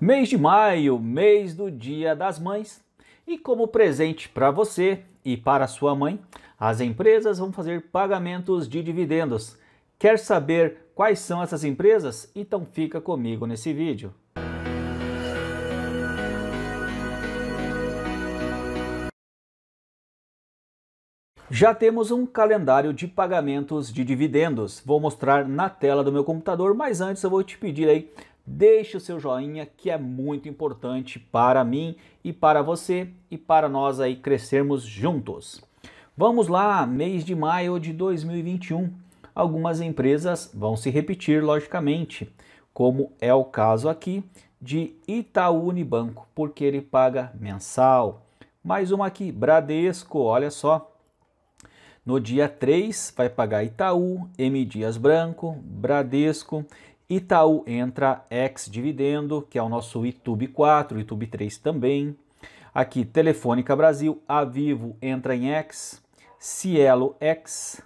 Mês de maio, mês do Dia das Mães. E como presente para você e para sua mãe, as empresas vão fazer pagamentos de dividendos. Quer saber quais são essas empresas? Então fica comigo nesse vídeo. Já temos um calendário de pagamentos de dividendos. Vou mostrar na tela do meu computador, mas antes eu vou te pedir aí deixe o seu joinha que é muito importante para mim e para você e para nós aí crescermos juntos. Vamos lá, mês de maio de 2021. Algumas empresas vão se repetir, logicamente, como é o caso aqui de Itaú Unibanco, porque ele paga mensal. Mais uma aqui, Bradesco, olha só. No dia 3 vai pagar Itaú, M Dias Branco, Bradesco. Itaú entra ex-dividendo, que é o nosso YouTube 4, YouTube 3 também. Aqui, Telefônica Brasil, a Vivo entra em ex, Cielo ex,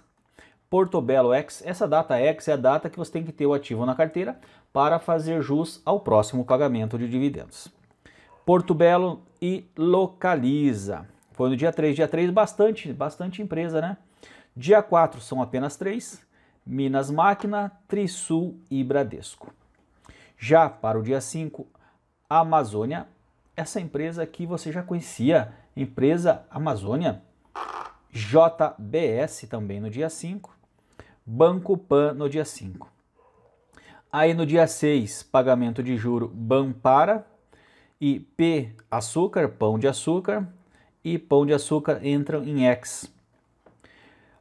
Portobello ex. Essa data ex é a data que você tem que ter o ativo na carteira para fazer jus ao próximo pagamento de dividendos. Porto Belo e Localiza. Foi no dia 3, dia 3 bastante, bastante empresa, né? Dia 4 são apenas 3, Minas Máquina, Trisul e Bradesco. Já para o dia 5, Amazônia, essa empresa que você já conhecia, empresa Amazônia, JBS também no dia 5, Banco Pan no dia 5. Aí no dia 6, pagamento de juro Bampara e P Açúcar, Pão de Açúcar e Pão de Açúcar entram em X.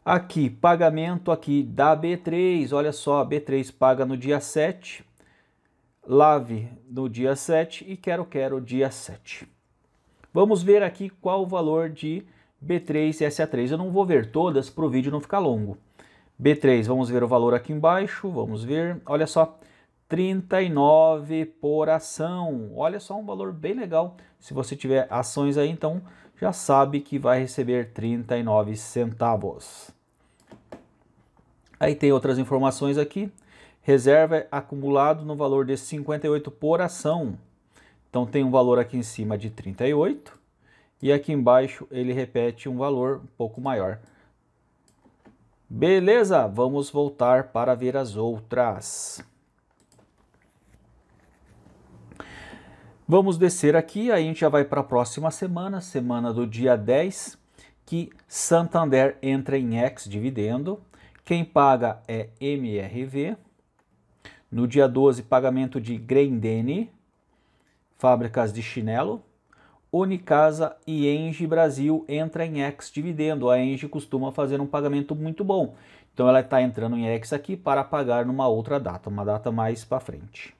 Aqui, pagamento aqui da B3, olha só, a B3 paga no dia 7, Lave no dia 7 e Quero Quero dia 7. Vamos ver aqui qual o valor de B3 e SA3. Eu não vou ver todas para o vídeo não ficar longo. B3, vamos ver o valor aqui embaixo, vamos ver, olha só, 39 por ação. Olha só um valor bem legal. Se você tiver ações aí, então já sabe que vai receber 39 centavos. Aí tem outras informações aqui. Reserva é acumulado no valor de 58 por ação. Então tem um valor aqui em cima de 38 e aqui embaixo ele repete um valor um pouco maior. Beleza, vamos voltar para ver as outras. Vamos descer aqui, aí a gente já vai para a próxima semana, semana do dia 10, que Santander entra em ex-dividendo. Quem paga é MRV. No dia 12, pagamento de Grendene, fábricas de chinelo. Unicasa e Engie Brasil entra em ex-dividendo. A Engie costuma fazer um pagamento muito bom. Então ela está entrando em ex aqui para pagar numa outra data, uma data mais para frente.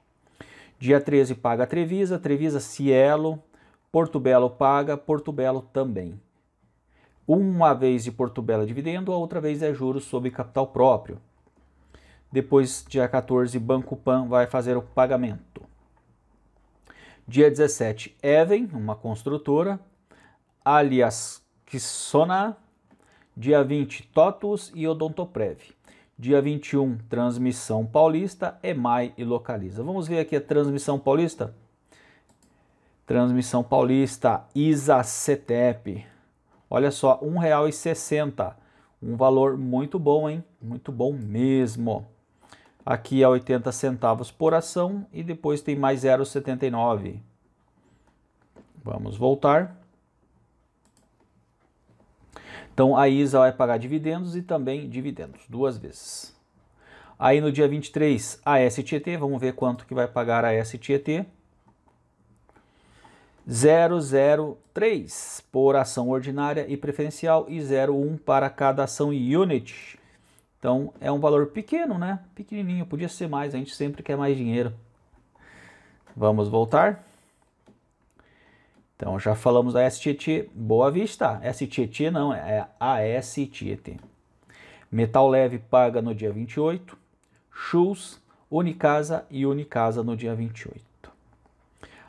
Dia 13 paga a Trevisa, Trevisa Cielo, Porto Belo paga, Porto Belo também. Uma vez de Porto Belo é dividendo, a outra vez é juros sobre capital próprio. Depois, dia 14, Banco Pan vai fazer o pagamento. Dia 17, Even, uma construtora, alias Kissona. Dia 20, Totus e Odontoprev. Dia 21, transmissão paulista, EMAI e localiza. Vamos ver aqui a transmissão paulista? Transmissão paulista, ISA CETEP. Olha só, R$ 1,60. Um valor muito bom, hein? Muito bom mesmo. Aqui é 80 centavos por ação e depois tem mais 0,79. Vamos voltar. Então a ISA vai pagar dividendos e também dividendos, duas vezes. Aí no dia 23, a STT, vamos ver quanto que vai pagar a STT. 003 por ação ordinária e preferencial e 01 para cada ação unit. Então é um valor pequeno, né? Pequenininho, podia ser mais, a gente sempre quer mais dinheiro. Vamos voltar. Então já falamos da STT Boa Vista. STT não, é, é ASTT. Metal Leve paga no dia 28. Shoes, Unicasa e Unicasa no dia 28.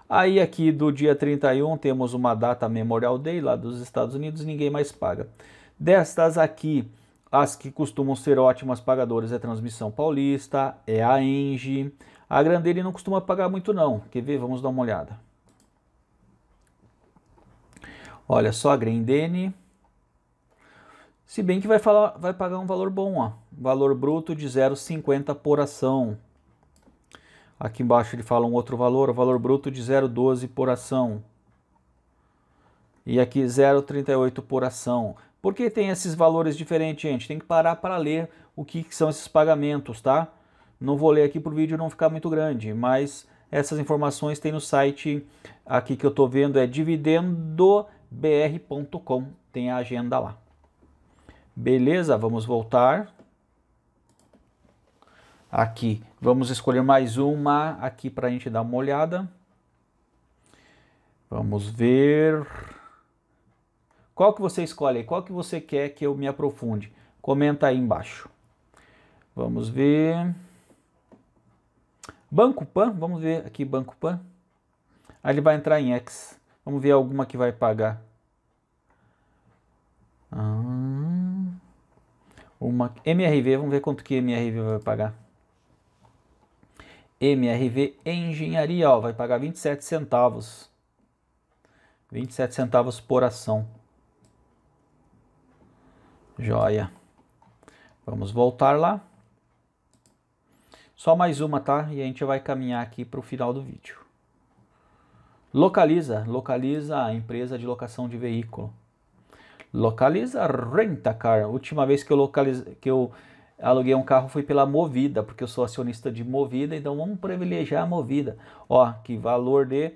Aí aqui do dia 31 temos uma data Memorial Day lá dos Estados Unidos, ninguém mais paga. Destas aqui, as que costumam ser ótimas pagadoras é a Transmissão Paulista, é a Engie. A Grandeira não costuma pagar muito não. Quer ver? Vamos dar uma olhada. Olha só a Grendene. Se bem que vai, falar, vai pagar um valor bom, ó. Valor bruto de 0,50 por ação. Aqui embaixo ele fala um outro valor, o valor bruto de 0,12 por ação. E aqui 0,38 por ação. Por que tem esses valores diferentes, gente? Tem que parar para ler o que, que são esses pagamentos, tá? Não vou ler aqui para o vídeo não ficar muito grande, mas essas informações tem no site aqui que eu estou vendo, é dividendo br.com, tem a agenda lá. Beleza, vamos voltar. Aqui, vamos escolher mais uma aqui para a gente dar uma olhada. Vamos ver. Qual que você escolhe? Qual que você quer que eu me aprofunde? Comenta aí embaixo. Vamos ver. Banco Pan, vamos ver aqui Banco Pan. Aí ele vai entrar em X. Vamos ver alguma que vai pagar. Hum, uma MRV, vamos ver quanto que MRV vai pagar. MRV Engenharia, ó, vai pagar 27 centavos. 27 centavos por ação. Joia. Vamos voltar lá. Só mais uma, tá? E a gente vai caminhar aqui para o final do vídeo. Localiza, localiza a empresa de locação de veículo. Localiza car Última vez que eu localizei, que eu aluguei um carro foi pela Movida, porque eu sou acionista de Movida, então vamos privilegiar a Movida. Ó, que valor de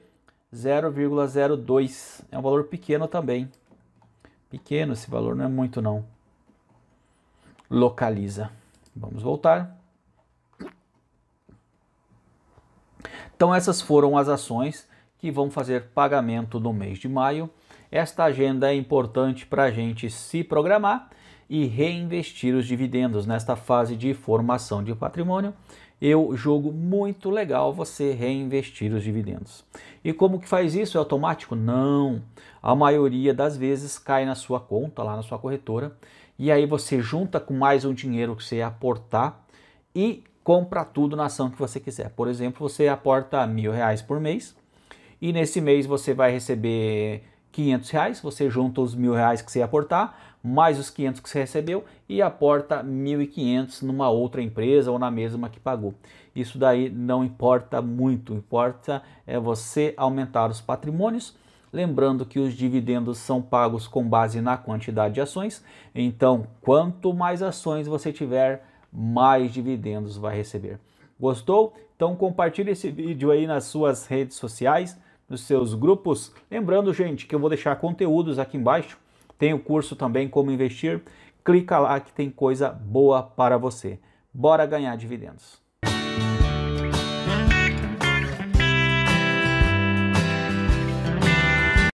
0,02. É um valor pequeno também. Pequeno esse valor, não é muito não. Localiza. Vamos voltar. Então essas foram as ações que vão fazer pagamento no mês de maio. Esta agenda é importante para a gente se programar e reinvestir os dividendos nesta fase de formação de patrimônio. Eu jogo muito legal você reinvestir os dividendos. E como que faz isso? É automático? Não. A maioria das vezes cai na sua conta, lá na sua corretora, e aí você junta com mais um dinheiro que você aportar e compra tudo na ação que você quiser. Por exemplo, você aporta mil reais por mês e nesse mês você vai receber 500 reais, você junta os mil reais que você ia aportar, mais os 500 que você recebeu e aporta 1.500 numa outra empresa ou na mesma que pagou. Isso daí não importa muito, importa é você aumentar os patrimônios, lembrando que os dividendos são pagos com base na quantidade de ações, então quanto mais ações você tiver, mais dividendos vai receber. Gostou? Então compartilhe esse vídeo aí nas suas redes sociais nos seus grupos. Lembrando, gente, que eu vou deixar conteúdos aqui embaixo. Tem o curso também como investir. Clica lá que tem coisa boa para você. Bora ganhar dividendos.